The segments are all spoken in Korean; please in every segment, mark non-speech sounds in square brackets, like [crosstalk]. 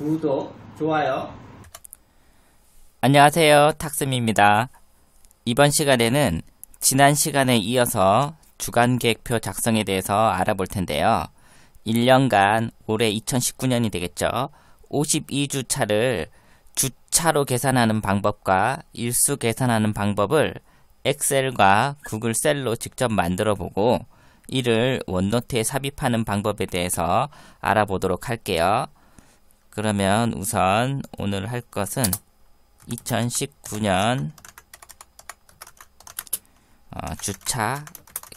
구독, 좋아요. 안녕하세요. 탁쌤입니다. 이번 시간에는 지난 시간에 이어서 주간 계획표 작성에 대해서 알아볼 텐데요. 1년간 올해 2019년이 되겠죠. 52주 차를 주차로 계산하는 방법과 일수 계산하는 방법을 엑셀과 구글 셀로 직접 만들어 보고 이를 원노트에 삽입하는 방법에 대해서 알아보도록 할게요. 그러면 우선 오늘 할 것은 2019년 어, 주차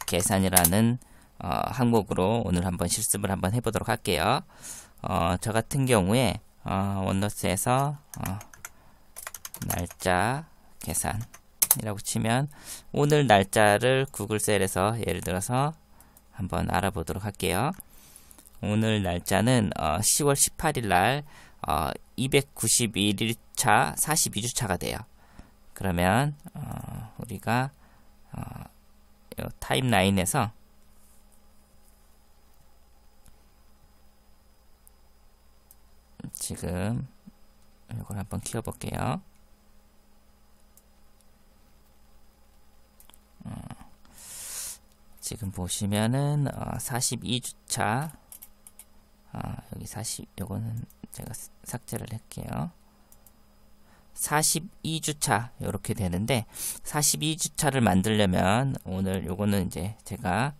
계산이라는 어, 항목으로 오늘 한번 실습을 한번 해보도록 할게요. 어, 저 같은 경우에 어, 원더스에서 어, 날짜 계산이라고 치면 오늘 날짜를 구글셀에서 예를 들어서 한번 알아보도록 할게요. 오늘 날짜는 어, 10월 18일 날 어, 291일차 42주차가 돼요. 그러면 어, 우리가 어, 타임라인에서 지금 이걸 한번 키워볼게요. 어, 지금 보시면은 42주차 어, 아, 여기 40, 요거는 제가 삭제를 할게요. 42주차 이렇게 되는데 42주차를 만들려면 오늘 요거는 이제 제가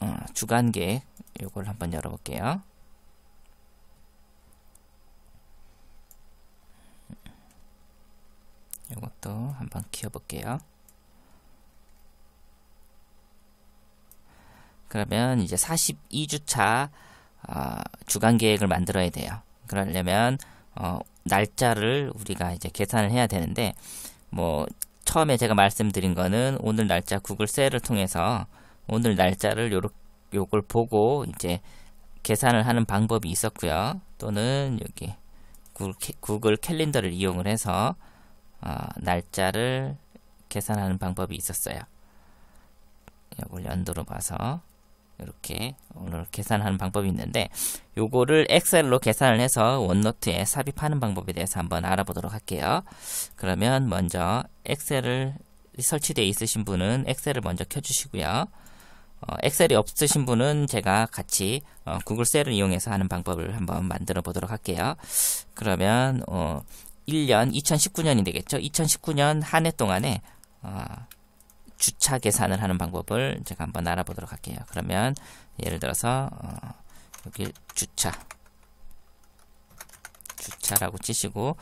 어, 주간 계획 요걸 한번 열어볼게요. 요것도 한번 키워볼게요. 그러면 이제 42주차 어, 주간 계획을 만들어야 돼요. 그러려면 어, 날짜를 우리가 이제 계산을 해야 되는데 뭐 처음에 제가 말씀드린 거는 오늘 날짜 구글 셀을 통해서 오늘 날짜를 요렇 요걸 보고 이제 계산을 하는 방법이 있었고요. 또는 여기 구글, 구글 캘린더를 이용을 해서 어, 날짜를 계산하는 방법이 있었어요. 이걸 연도로 봐서 이렇게 오늘 계산하는 방법이 있는데 요거를 엑셀로 계산을 해서 원노트에 삽입하는 방법에 대해서 한번 알아보도록 할게요. 그러면 먼저 엑셀을 설치되어 있으신 분은 엑셀을 먼저 켜주시고요. 어, 엑셀이 없으신 분은 제가 같이 어, 구글 셀을 이용해서 하는 방법을 한번 만들어 보도록 할게요. 그러면 어, 1년 2019년이 되겠죠. 2019년 한 해 동안에 어, 주차 계산을 하는 방법을 제가 한번 알아보도록 할게요. 그러면 예를 들어서 어, 여기 주차 주차라고 치시고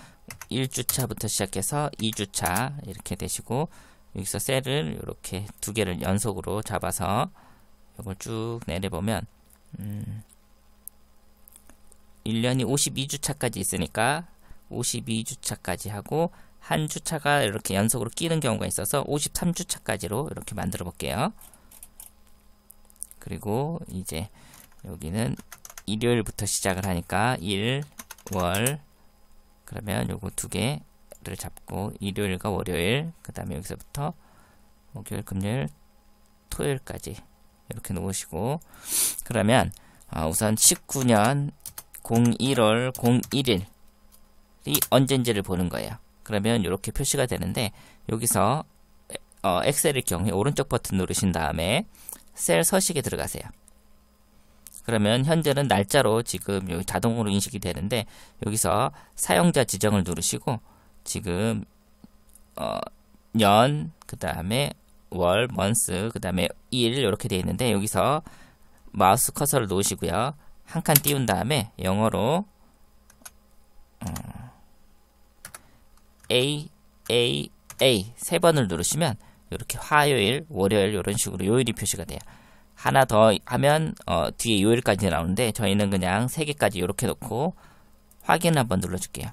1주차부터 시작해서 2주차 이렇게 되시고 여기서 셀을 이렇게 두 개를 연속으로 잡아서 이걸 쭉 내려보면 음 1년이 52주차까지 있으니까 52주차까지 하고 한 주차가 이렇게 연속으로 끼는 경우가 있어서 53주차까지로 이렇게 만들어 볼게요. 그리고 이제 여기는 일요일부터 시작을 하니까 일, 월 그러면 요거 두 개를 잡고 일요일과 월요일 그 다음에 여기서부터 목요일, 금요일, 토요일까지 이렇게 놓으시고 그러면 어, 우선 19년 01월 01일이 언젠지를 보는 거예요. 그러면 이렇게 표시가 되는데 여기서 어, 엑셀일 경우에 오른쪽 버튼 누르신 다음에 셀 서식에 들어가세요. 그러면 현재는 날짜로 지금 여기 자동으로 인식이 되는데 여기서 사용자 지정을 누르시고 지금 어, 년, 그 다음에 월, 먼스, 그 다음에 일 이렇게 되어 있는데 여기서 마우스 커서를 놓으시고요. 한 칸 띄운 다음에 영어로 음, A A A 세 번을 누르시면 이렇게 화요일, 월요일 이런 식으로 요일이 표시가 돼요. 하나 더 하면 어, 뒤에 요일까지 나오는데 저희는 그냥 세 개까지 이렇게 놓고 확인 한번 눌러줄게요.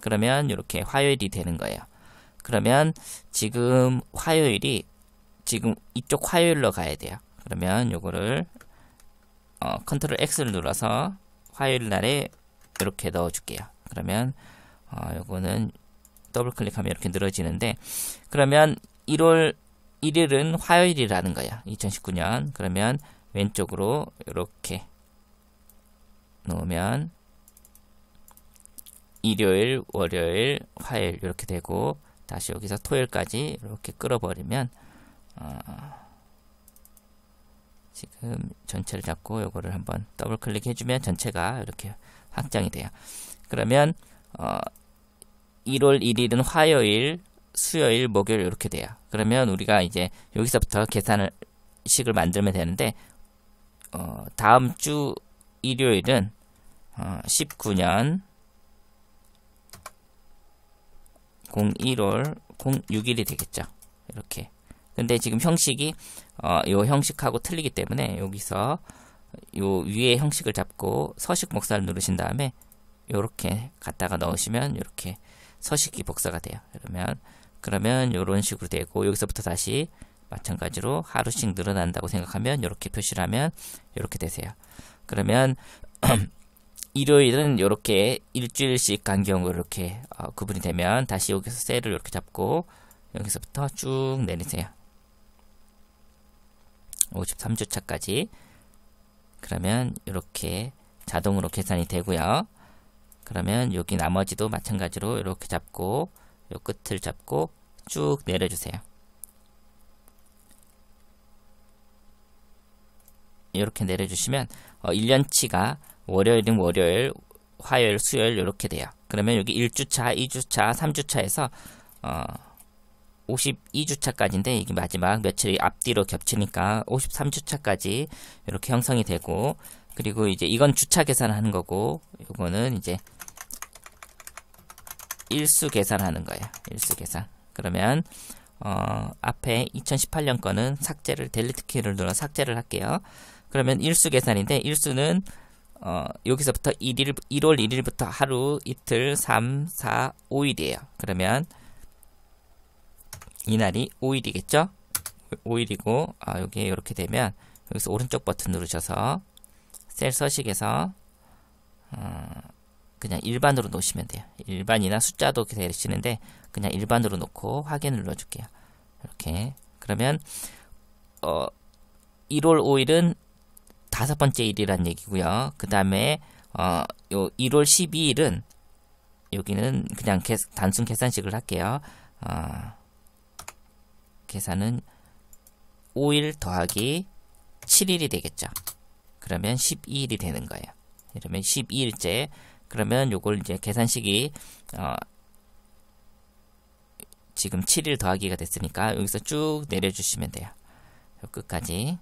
그러면 이렇게 화요일이 되는 거예요. 그러면 지금 화요일이 지금 이쪽 화요일로 가야 돼요. 그러면 요거를 어, 컨트롤 X를 눌러서 화요일 날에 이렇게 넣어줄게요. 그러면 어, 요거는 더블 클릭하면 이렇게 늘어지는데 그러면 1월 1일은 화요일이라는 거야. 2019년. 그러면 왼쪽으로 이렇게 놓으면 일요일, 월요일, 화요일 이렇게 되고 다시 여기서 토요일까지 이렇게 끌어버리면 어 지금 전체를 잡고 요거를 한번 더블 클릭해주면 전체가 이렇게 확장이 돼요. 그러면 어 1월 1일은 화요일, 수요일, 목요일 이렇게 돼요. 그러면 우리가 이제 여기서부터 계산을 식을 만들면 되는데 어, 다음 주 일요일은 어, 19년 01월 06일이 되겠죠. 이렇게. 근데 지금 형식이 어, 요 형식하고 틀리기 때문에 여기서 요 위에 형식을 잡고 서식 목사를 누르신 다음에 요렇게 갖다가 넣으시면 이렇게 서식이 복사가 돼요. 그러면 그러면 이런 식으로 되고 여기서부터 다시 마찬가지로 하루씩 늘어난다고 생각하면 이렇게 표시를 하면 이렇게 되세요. 그러면 [clears throat] 일요일은 이렇게 일주일씩 간격으로 이렇게 어, 구분이 되면 다시 여기서 셀을 이렇게 잡고 여기서부터 쭉 내리세요. 53주차까지 그러면 이렇게 자동으로 계산이 되고요. 그러면 여기 나머지도 마찬가지로 이렇게 잡고 요 끝을 잡고 쭉 내려주세요. 이렇게 내려주시면 어, 1년치가 월요일은 월요일, 화요일, 수요일 이렇게 돼요. 그러면 여기 1주차, 2주차, 3주차에서 어, 52주차까지인데 이게 마지막 며칠이 앞뒤로 겹치니까 53주차까지 이렇게 형성이 되고 그리고 이제 이건 주차 계산하는 거고 이거는 이제 일수 계산하는 거예요. 일수 계산. 그러면 어, 앞에 2018년 거는 삭제를 델리트 키를 눌러 삭제를 할게요. 그러면 일수 계산인데 일수는 어, 여기서부터 1일, 1월 1일부터 하루, 이틀, 3, 4, 5일이에요. 그러면 이날이 5일이겠죠? 5일이고 아, 여기 이렇게 되면 여기서 오른쪽 버튼 누르셔서 셀 서식에서 어, 그냥 일반으로 놓으시면 돼요. 일반이나 숫자도 되시는데 그냥 일반으로 놓고 확인을 눌러줄게요. 이렇게 그러면 어 1월 5일은 다섯 번째 일이란 얘기고요. 그 다음에 어 요 1월 12일은 여기는 그냥 계 단순 계산식을 할게요. 어, 계산은 5일 더하기 7일이 되겠죠. 그러면 12일이 되는 거예요. 이러면 12일째 그러면 요걸 이제 계산식이 어, 지금 7일 더하기가 됐으니까 여기서 쭉 내려주시면 돼요. 끝까지.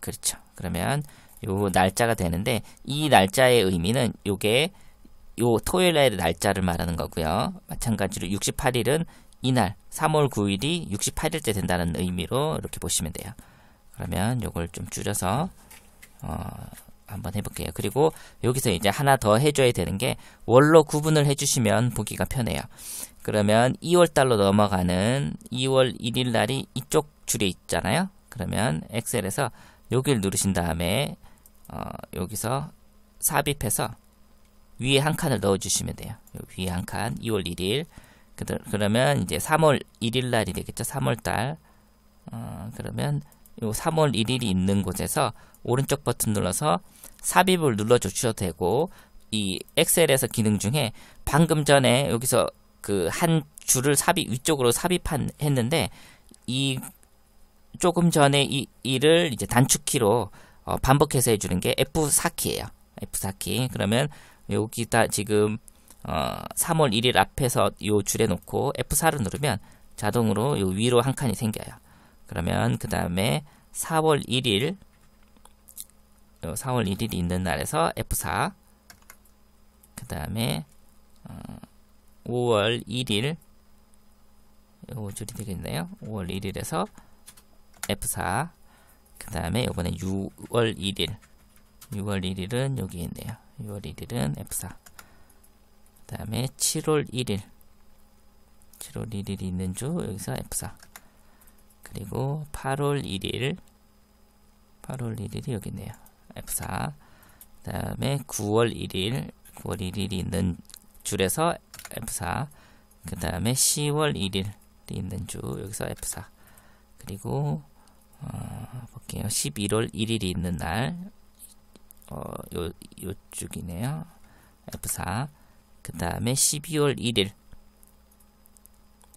그렇죠. 그러면 요 날짜가 되는데 이 날짜의 의미는 요게 요 토요일 날의 날짜를 말하는 거고요. 마찬가지로 68일은 이날 3월 9일이 68일째 된다는 의미로 이렇게 보시면 돼요. 그러면 요걸 좀 줄여서 어, 한번 해볼게요. 그리고 여기서 이제 하나 더 해줘야 되는 게 월로 구분을 해주시면 보기가 편해요. 그러면 2월 달로 넘어가는 2월 1일 날이 이쪽 줄에 있잖아요. 그러면 엑셀에서 여기를 누르신 다음에 어, 여기서 삽입해서 위에 한 칸을 넣어주시면 돼요. 위에 한 칸, 2월 1일. 그 그러면 이제 3월 1일 날이 되겠죠. 3월 달. 어, 그러면 요 3월 1일이 있는 곳에서 오른쪽 버튼 눌러서 삽입을 눌러 주셔도 되고 이 엑셀에서 기능 중에 방금 전에 여기서 그 한 줄을 삽입 위쪽으로 삽입한 했는데 이 조금 전에 이 일을 이제 단축키로 어, 반복해서 해주는 게 F4키예요. F4키. 그러면 여기다 지금 어, 3월 1일 앞에서 요 줄에 놓고 F4를 누르면 자동으로 요 위로 한 칸이 생겨요. 그러면 그 다음에 4월 1일 4월 1일이 있는 날에서 F4 그 다음에 5월 어, 1일 요 줄이 되겠네요. 5월 1일에서 F4 그 다음에 이번에 6월 1일 6월 1일은 여기 있네요. 6월 1일은 F4 그 다음에 7월 1일 7월 1일이 있는 주 여기서 F4 그리고 8월 1일 8월 1일이 여기 네요 F4 그 다음에 9월 1일 9월 1일이 있는 줄에서 F4 그 다음에 10월 1일이 있는 줄 여기서 F4 그리고 어, 볼게요. 11월 1일이 있는 날 어, 요, 요쪽이네요. F4 그 다음에 12월 1일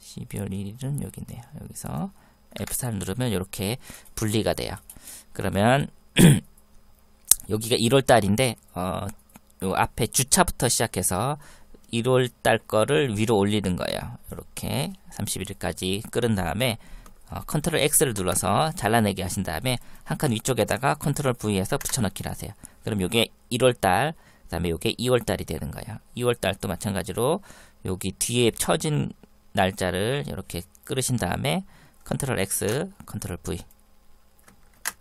12월 1일은 여기 네요 여기서 F4를 누르면 이렇게 분리가 돼요. 그러면 [clears throat] 여기가 1월달인데 어, 앞에 주차부터 시작해서 1월달 거를 위로 올리는 거예요. 이렇게 31일까지 끓은 다음에 어, 컨트롤 X를 눌러서 잘라내기 하신 다음에 한 칸 위쪽에다가 컨트롤 V에서 붙여넣기를 하세요. 그럼 이게 1월달, 그 다음에 이게 2월달이 되는 거예요. 2월달도 마찬가지로 여기 뒤에 쳐진 날짜를 이렇게 끓으신 다음에 컨트롤 X, 컨트롤 V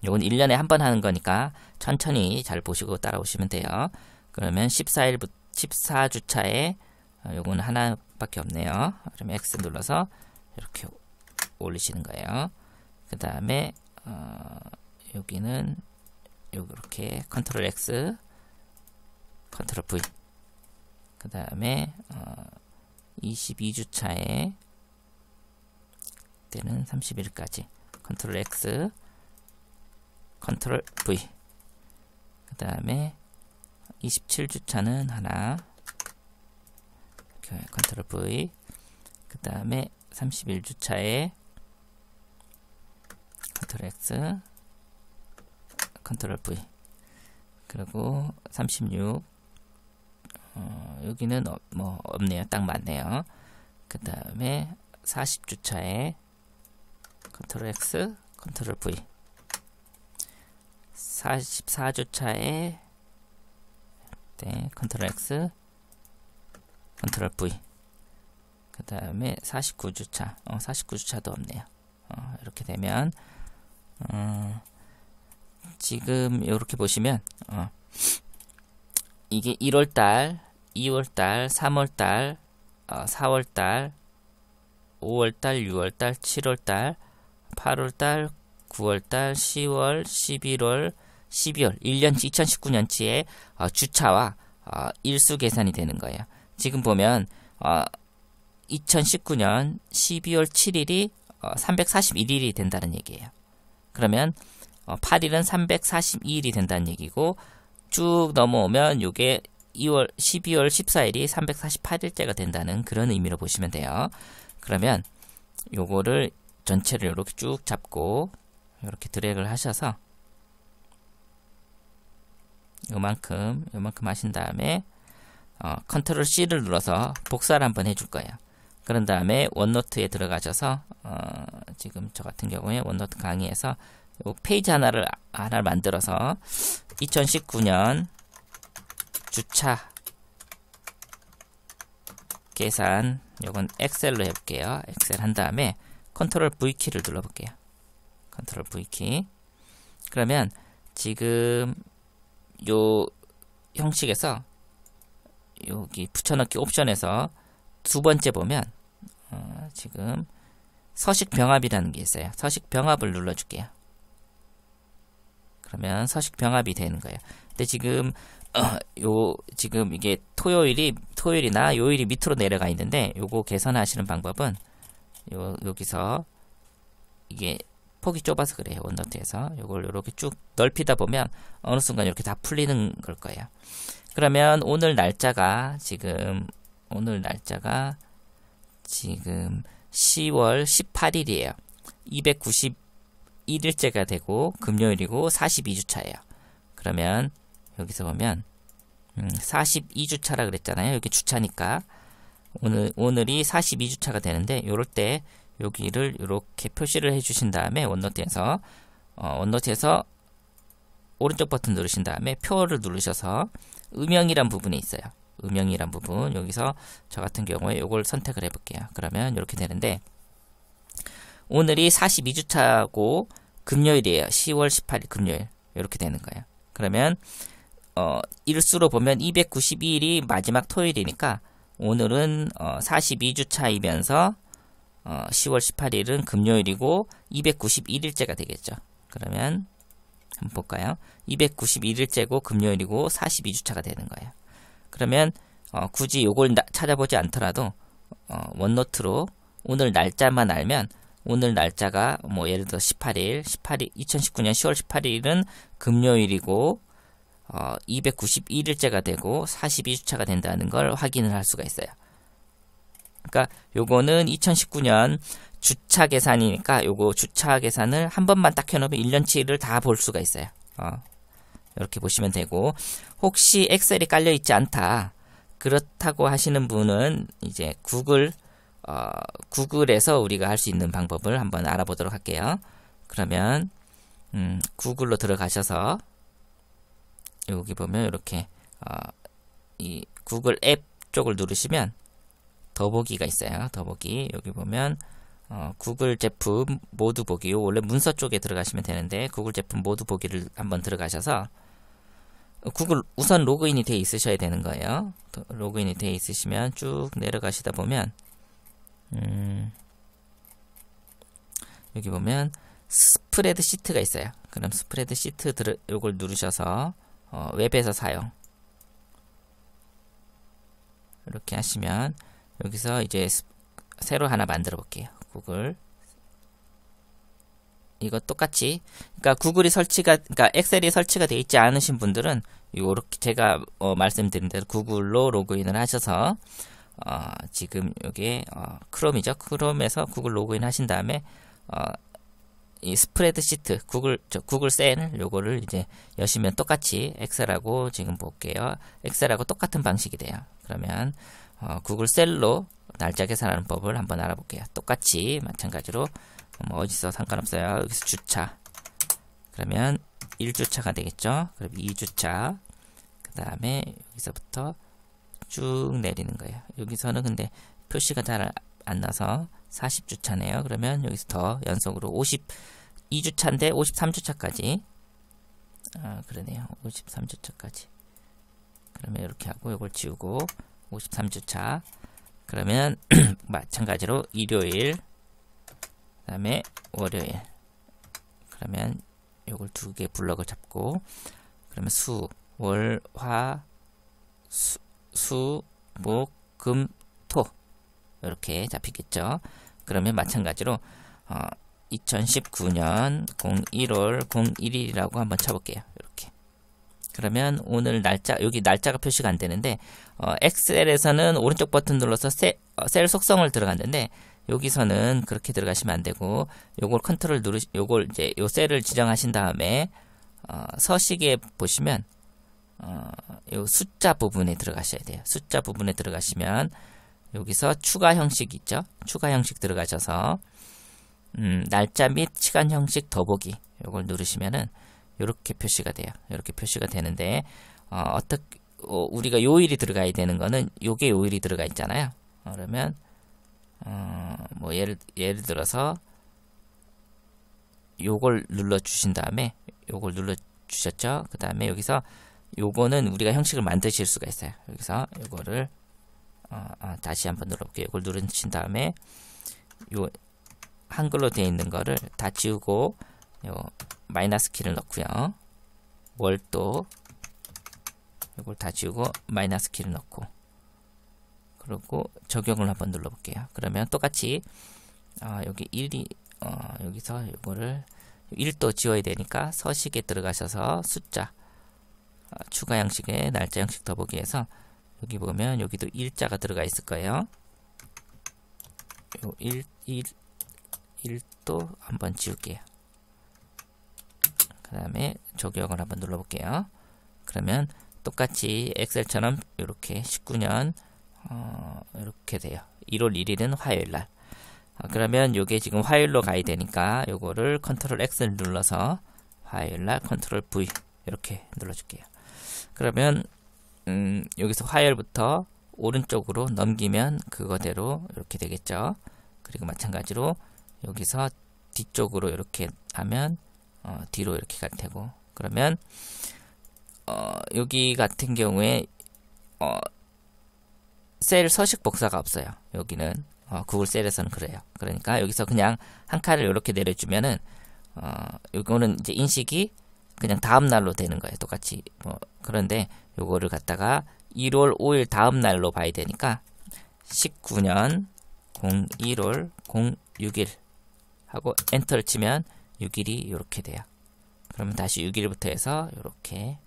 요건 1년에 한 번 하는 거니까 천천히 잘 보시고 따라오시면 돼요. 그러면 1 4일 14주차에 어, 요건 하나밖에 없네요. 그럼 X 눌러서 이렇게 올리시는 거예요. 그 다음에 어, 여기는 요렇게 컨트롤 X 컨트롤 V 그 다음에 어, 22주차에 때는 30일까지 컨트롤 X 컨트롤 V 그 다음에 27주차는 하나 컨트롤 V 그 다음에 31주차에 컨트롤 X 컨트롤 V 그리고 36 어, 여기는 어, 뭐 없네요 딱 맞네요 그 다음에 40주차에 컨트롤 X, 컨트롤 V. 44주차에 네, 컨트롤 X, 컨트롤 V. 그 다음에 49주차, 어, 49주차도 없네요. 어, 이렇게 되면 어, 지금 이렇게 보시면 어, 이게 1월달, 2월달, 3월달, 어, 4월달, 5월달, 6월달, 7월달, 8월달, 9월달, 10월, 11월, 12월 1년 치 2019년치의 어, 주차와 어, 일수 계산이 되는 거예요. 지금 보면 2019년 12월 7일이 341일이 된다는 얘기예요. 그러면 8일은 어, 342일이 된다는 얘기고 쭉 넘어오면 이게 2월 12월 14일이 348일째가 된다는 그런 의미로 보시면 돼요. 그러면 요거를 전체를 이렇게 쭉 잡고 이렇게 드래그를 하셔서 요만큼 요만큼 하신 다음에 어, 컨트롤 C를 눌러서 복사를 한번 해줄 거예요. 그런 다음에 원노트에 들어가셔서 어, 지금 저 같은 경우에 원노트 강의에서 페이지 하나를 하나를 만들어서 2019년 주차 계산 요건 엑셀로 해볼게요. 엑셀 한 다음에 컨트롤 V키를 눌러볼게요. 컨트롤 V키. 그러면 지금 요 형식에서 여기 붙여넣기 옵션에서 두 번째 보면 어, 지금 서식 병합이라는 게 있어요. 서식 병합을 눌러줄게요. 그러면 서식 병합이 되는 거예요. 근데 지금 어, 요 지금 이게 토요일이 토요일이나 요일이 밑으로 내려가 있는데 요거 개선하시는 방법은 요, 여기서 이게 폭이 좁아서 그래요. 원더트에서 요걸 이렇게 쭉 넓히다 보면 어느 순간 이렇게 다 풀리는 걸 거예요. 그러면 오늘 날짜가 지금 오늘 날짜가 지금 10월 18일이에요. 291일째가 되고 금요일이고 42주차예요. 그러면 여기서 보면 음, 42주차라 그랬잖아요. 여기 주차니까 오늘, 오늘이 42주차가 되는데, 요럴 때, 여기를 이렇게 표시를 해주신 다음에, 원노트에서, 어, 원노트에서 오른쪽 버튼 누르신 다음에, 표를 누르셔서, 음영이란 부분이 있어요. 음영이란 부분, 여기서 저 같은 경우에 요걸 선택을 해볼게요. 그러면 이렇게 되는데, 오늘이 42주차고, 금요일이에요. 10월 18일 금요일. 이렇게 되는 거예요. 그러면, 어, 일수로 보면 292일이 마지막 토요일이니까, 오늘은 어, 42주차이면서 어, 10월 18일은 금요일이고 291일째가 되겠죠. 그러면 한번 볼까요? 291일째고 금요일이고 42주차가 되는 거예요. 그러면 어, 굳이 요걸 나, 찾아보지 않더라도 어, 원노트로 오늘 날짜만 알면 오늘 날짜가 뭐 예를 들어 18일, 18일, 2019년 10월 18일은 금요일이고 어, 291일째가 되고 42주차가 된다는 걸 확인을 할 수가 있어요. 그러니까 요거는 2019년 주차 계산이니까 요거 주차 계산을 한 번만 딱 해놓으면 1년치를 다 볼 수가 있어요. 어, 이렇게 보시면 되고 혹시 엑셀이 깔려 있지 않다 그렇다고 하시는 분은 이제 구글 어, 구글에서 우리가 할 수 있는 방법을 한번 알아보도록 할게요. 그러면 음, 구글로 들어가셔서 여기 보면 이렇게 어, 이 구글 앱 쪽을 누르시면 더보기가 있어요. 더보기 여기 보면 어, 구글 제품 모두 보기 원래 문서 쪽에 들어가시면 되는데 구글 제품 모두 보기를 한번 들어가셔서 구글 우선 로그인이 돼 있으셔야 되는 거예요. 로그인이 돼 있으시면 쭉 내려가시다 보면 음, 여기 보면 스프레드 시트가 있어요. 그럼 스프레드 시트 들 요걸 누르셔서 어, 웹에서 사용 이렇게 하시면 여기서 이제 새로 하나 만들어 볼게요. 구글 이거 똑같이 그러니까 구글이 설치가 그러니까 엑셀이 설치가 되어 있지 않으신 분들은 이렇게 제가 어, 말씀드린 대로 구글로 로그인을 하셔서 어, 지금 여기 어, 크롬이죠 크롬에서 구글 로그인 하신 다음에 어, 이 스프레드 시트 구글 저 구글 센 요거를 이제 여시면 똑같이 엑셀하고 지금 볼게요. 엑셀하고 똑같은 방식이 돼요. 그러면 어, 구글 셀로 날짜 계산하는 법을 한번 알아볼게요. 똑같이 마찬가지로 뭐 어디서 상관없어요. 여기서 주차 그러면 1주차가 되겠죠. 그럼 2주차 그 다음에 여기서부터 쭉 내리는 거예요. 여기서는 근데 표시가 잘 안 나서 40주차네요. 그러면 여기서 더 연속으로 50 52주차인데 53주차까지 아 그러네요 53주차까지 그러면 이렇게 하고 이걸 지우고 53주차 그러면 [clears throat] 마찬가지로 일요일 그 다음에 월요일 그러면 이걸 두 개 블럭을 잡고 그러면 수, 월, 화, 수, 수, 목, 금, 토 이렇게 잡히겠죠 그러면 마찬가지로 어, 2019년 01월 01일이라고 한번 쳐볼게요. 이렇게. 그러면 오늘 날짜 여기 날짜가 표시가 안 되는데 어, 엑셀에서는 오른쪽 버튼 눌러서 셀, 어, 셀 속성을 들어갔는데 여기서는 그렇게 들어가시면 안 되고 요걸 컨트롤 누르 시 요걸 이제 요 셀을 지정하신 다음에 어, 서식에 보시면 어, 요 숫자 부분에 들어가셔야 돼요. 숫자 부분에 들어가시면 여기서 추가 형식 있죠? 추가 형식 들어가셔서 음, 날짜 및 시간 형식 더보기 이걸 누르시면은 이렇게 표시가 돼요. 이렇게 표시가 되는데 어, 어떻게 어, 우리가 요일이 들어가야 되는 거는 요게 요일이 들어가 있잖아요. 그러면 어, 뭐 예를 예를 들어서 요걸 눌러 주신 다음에 요걸 눌러 주셨죠. 그 다음에 여기서 요거는 우리가 형식을 만드실 수가 있어요. 여기서 요거를 어, 어, 다시 한번 눌러볼게요. 이걸 누르신 다음에 요 한글로 되어 있는 거를 다 지우고 요 마이너스 키를 넣고요. 월도 이걸 다 지우고 마이너스 키를 넣고 그리고 적용을 한번 눌러볼게요. 그러면 똑같이 아, 여기 1이 어, 여기서 이거를 1도 지워야 되니까 서식에 들어가셔서 숫자 아, 추가 양식에 날짜 양식 더보기에서 여기 보면 여기도 1자가 들어가 있을 거예요. 요 1, 1, 1도 한번 지울게요. 그 다음에 조격을 한번 눌러볼게요. 그러면 똑같이 엑셀처럼 이렇게 19년 어, 이렇게 돼요. 1월 1일은 화요일 날. 어, 그러면 이게 지금 화요일로 가야 되니까 이거를 컨트롤 X를 눌러서 화요일 날 컨트롤 V 이렇게 눌러줄게요. 그러면 음, 여기서 화요일부터 오른쪽으로 넘기면 그거대로 이렇게 되겠죠. 그리고 마찬가지로 여기서 뒤쪽으로 이렇게 하면 어, 뒤로 이렇게 갈 테고 그러면 어, 여기 같은 경우에 어, 셀 서식 복사가 없어요. 여기는 어, 구글 셀에서는 그래요. 그러니까 여기서 그냥 한 칸을 이렇게 내려주면은 어, 이거는 이제 인식이 그냥 다음 날로 되는 거예요. 똑같이 뭐 그런데 요거를 갖다가 1월 5일 다음 날로 봐야 되니까 19년 01월 06일 하고 엔터를 치면 6일이 이렇게 돼요. 그러면 다시 6일부터 해서 이렇게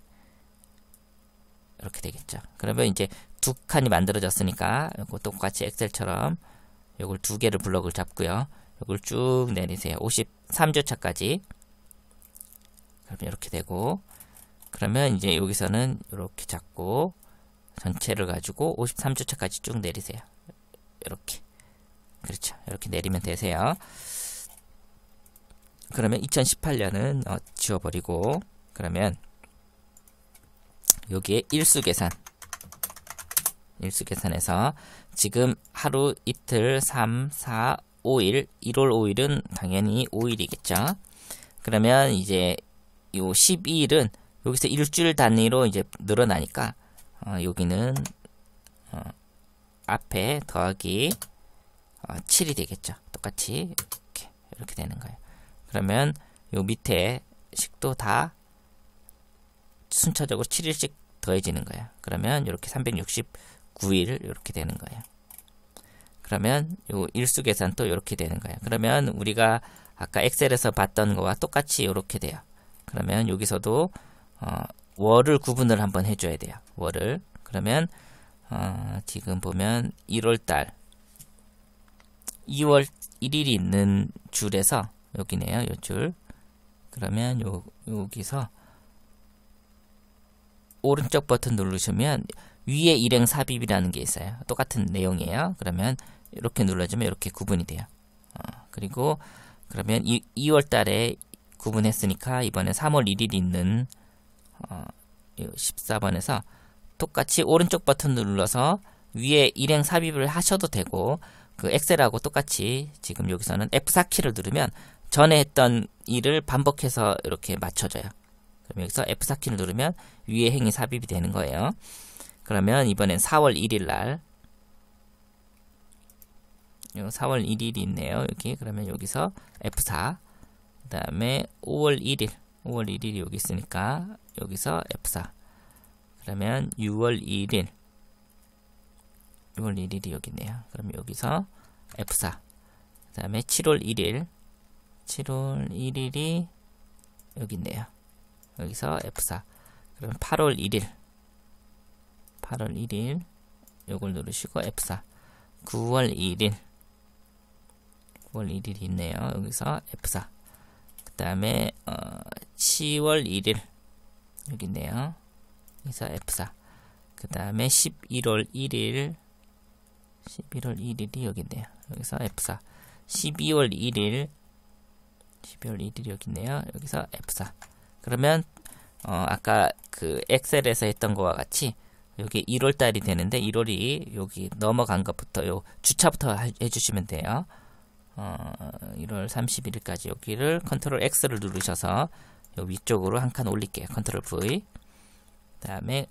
이렇게 되겠죠. 그러면 이제 두 칸이 만들어졌으니까 이거 똑같이 엑셀처럼 이걸 두 개를 블럭을 잡고요. 이걸 쭉 내리세요. 53주차까지 그러 이렇게 되고 그러면 이제 여기서는 이렇게 잡고 전체를 가지고 53주차까지 쭉 내리세요. 이렇게 그렇죠. 이렇게 내리면 되세요. 그러면 2018년은 어, 지워버리고 그러면 여기에 일수 계산 일수 계산해서 지금 하루 이틀 3, 4, 5일 1월 5일은 당연히 5일이겠죠 그러면 이제 요 12일은 여기서 일주일 단위로 이제 늘어나니까 어, 여기는 어, 앞에 더하기 어, 7이 되겠죠 똑같이 이렇게, 이렇게 되는 거예요 그러면 요 밑에 식도 다 순차적으로 7일씩 더해지는 거예요 그러면 이렇게 369일 이렇게 되는 거예요. 그러면 요 일수 계산또 이렇게 되는 거예요. 그러면 우리가 아까 엑셀에서 봤던 거와 똑같이 이렇게 돼요. 그러면 여기서도 어, 월을 구분을 한번 해줘야 돼요. 월을 그러면 어, 지금 보면 1월달 2월 1일이 있는 줄에서 여기네요. 요줄 그러면 요, 여기서 오른쪽 버튼 누르시면 위에 일행 삽입이라는 게 있어요. 똑같은 내용이에요. 그러면 이렇게 눌러주면 이렇게 구분이 돼요. 어, 그리고 그러면 이, 2월 달에 구분했으니까 이번에 3월 1일 있는 어, 14번에서 똑같이 오른쪽 버튼 눌러서 위에 일행 삽입을 하셔도 되고 그 엑셀하고 똑같이 지금 여기서는 F4키를 누르면 전에 했던 일을 반복해서 이렇게 맞춰줘요. 그럼 여기서 F4 키를 누르면 위에 행이 삽입이 되는 거예요. 그러면 이번엔 4월 1일 날 4월 1일이 있네요. 여기 그러면 여기서 F4 그 다음에 5월 1일 5월 1일이 여기 있으니까 여기서 F4 그러면 6월 1일 6월 1일이 여기 있네요. 그럼 여기서 F4 그 다음에 7월 1일 7월 1일이 여기 있네요. 여기서 F4. 그럼 8월 1일. 8월 1일. 요걸 누르시고 F4. 9월 1일. 9월 1일이 있네요. 여기서 F4. 그 다음에, 어, 10월 1일. 여기 있네요. 여기서 F4. 그 다음에 11월 1일. 11월 1일이 여기 있네요. 여기서 F4. 12월 1일. 12월 1일이 여기 있네요. 여기서 F4. 그러면 어, 아까 그 엑셀에서 했던 거와 같이 여기 1월 달이 되는데 1월이 여기 넘어간 것부터 요 주차부터 해주시면 돼요. 어, 1월 31일까지 여기를 컨트롤 X를 누르셔서 요 위쪽으로 한 칸 올릴게요. 컨트롤 V. 그 다음에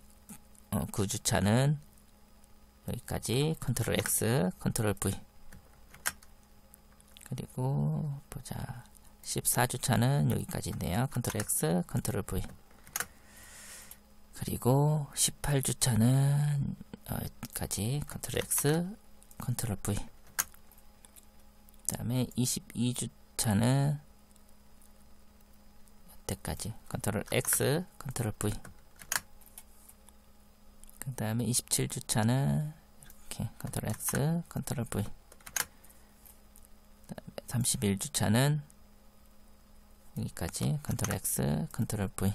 어, 그 주차는 여기까지 컨트롤 X, 컨트롤 V. 그리고 보자. 14주차는 여기까지인데요. 컨트롤 X, 컨트롤 V. 그리고 18주차는 여기까지 컨트롤 X, 컨트롤 V. 그 다음에 22주차는 여태까지 컨트롤 X, 컨트롤 V. 그 다음에 27주차는 이렇게 컨트롤 X, 컨트롤 V. 31주차는 여기까지 컨트롤 X, 컨트롤 V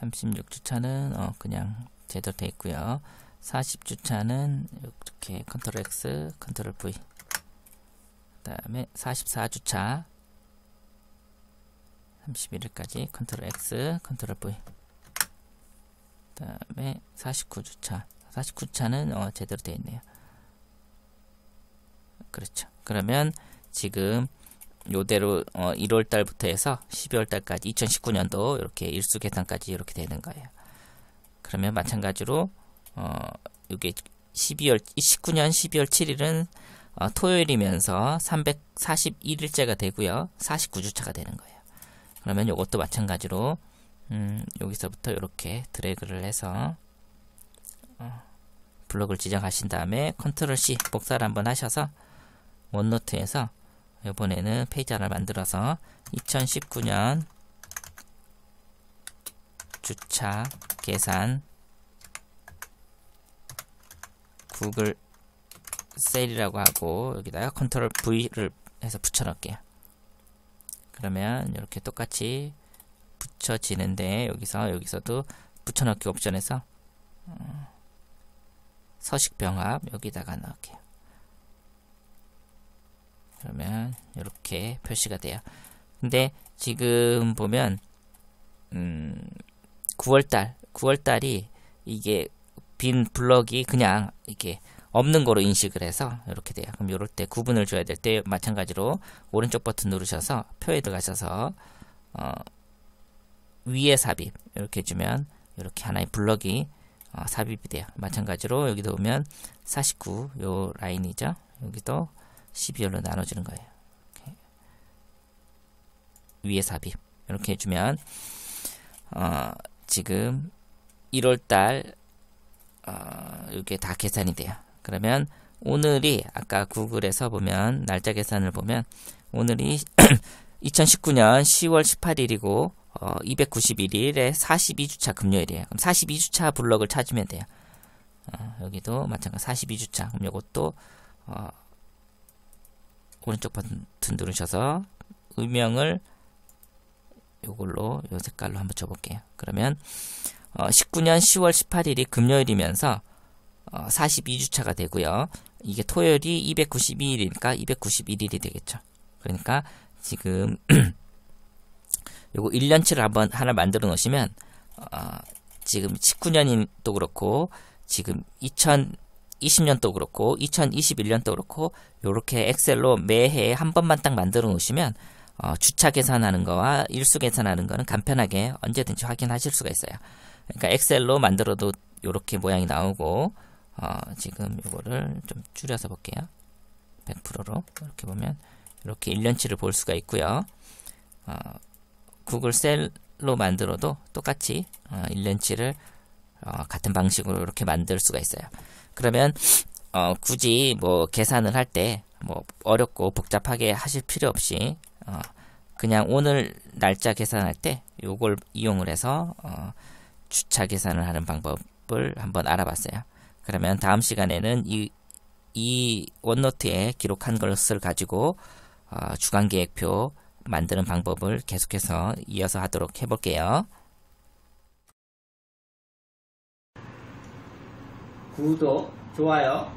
36주차는 어 그냥 제대로 돼 있고요 40주차는 이렇게 컨트롤 X, 컨트롤 V 그 다음에 44주차 31일까지 컨트롤 X, 컨트롤 V 그 다음에 49주차 4 9차는어 제대로 돼 있네요 그렇죠 그러면 지금 요대로 어 1월 달부터 해서 12월 달까지 2019년도 이렇게 일수 계산까지 이렇게 되는 거예요. 그러면 마찬가지로 어 이게 12월 19년 12월 7일은 어 토요일이면서 341일째가 되고요. 49주차가 되는 거예요. 그러면 요것도 마찬가지로 음 여기서부터 이렇게 드래그를 해서 어 블록을 지정하신 다음에 컨트롤 C 복사를 한번 하셔서 원노트에서 이번에는 페이지 하나 만들어서 2019년 주차 계산 구글 셀이라고 하고 여기다가 컨트롤 V를 해서 붙여넣을게요. 그러면 이렇게 똑같이 붙여지는데 여기서 여기서도 붙여넣기 옵션에서 어, 서식 병합 여기다가 넣을게요. 그러면 이렇게 표시가 돼요. 근데 지금 보면 음 9월달 9월달이 이게 빈 블럭이 그냥 이게 없는 거로 인식을 해서 이렇게 돼요. 그럼 이럴 때 구분을 줘야 될 때 마찬가지로 오른쪽 버튼 누르셔서 표에 들어가셔서 어, 위에 삽입 이렇게 주면 이렇게 하나의 블럭이 어, 삽입이 돼요. 마찬가지로 여기도 보면 49 요 라인이죠. 여기도 12열로 나눠지는 거예요. 위에 삽입 이렇게 해주면 어, 지금 1월달 어, 이게 다 계산이 돼요. 그러면 오늘이 아까 구글에서 보면 날짜 계산을 보면 오늘이 2019년 10월 18일이고 어, 291일에 42주차 금요일이에요. 그럼 42주차 블럭을 찾으면 돼요. 어, 여기도 마찬가지 42주차. 그럼 이것도 어, 오른쪽 버튼 누르셔서 음영을 이걸로 요 색깔로 한번 줘볼게요. 그러면 어, 19년 10월 18일이 금요일이면서 어, 42주차가 되고요. 이게 토요일이 292일이니까 291일이 되겠죠. 그러니까 지금 [clears throat] 요거 1년치를 한번 하나 만들어 놓으시면 어, 지금 19년도 그렇고 지금 2000 2020년도 그렇고 2021년도 그렇고 이렇게 엑셀로 매해 한 번만 딱 만들어 놓으시면 어, 주차 계산하는 거와 일수 계산하는 거는 간편하게 언제든지 확인하실 수가 있어요. 그러니까 엑셀로 만들어도 이렇게 모양이 나오고 어, 지금 이거를좀 줄여서 볼게요. 100%로 이렇게 보면 이렇게 1년치를 볼 수가 있고요. 어, 구글 셀로 만들어도 똑같이 어, 1년치를 어, 같은 방식으로 이렇게 만들 수가 있어요. 그러면 어, 굳이 뭐 계산을 할 때 뭐 어렵고 복잡하게 하실 필요 없이 어, 그냥 오늘 날짜 계산할 때 요걸 이용을 해서 어, 주차 계산을 하는 방법을 한번 알아봤어요. 그러면 다음 시간에는 이, 이 원노트에 기록한 것을 가지고 어, 주간 계획표 만드는 방법을 계속해서 이어서 하도록 해볼게요. 구독, 좋아요